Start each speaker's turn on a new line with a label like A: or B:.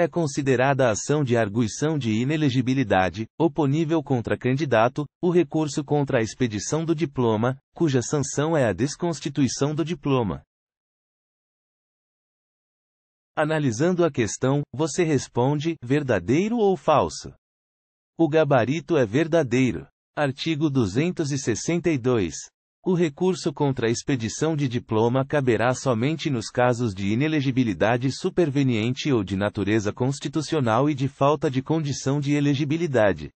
A: é considerada ação de arguição de inelegibilidade, oponível contra candidato, o recurso contra a expedição do diploma, cuja sanção é a desconstituição do diploma. Analisando a questão, você responde: verdadeiro ou falso? O gabarito é verdadeiro. Artigo 262. O recurso contra a expedição de diploma caberá somente nos casos de inelegibilidade superveniente ou de natureza constitucional e de falta de condição de elegibilidade.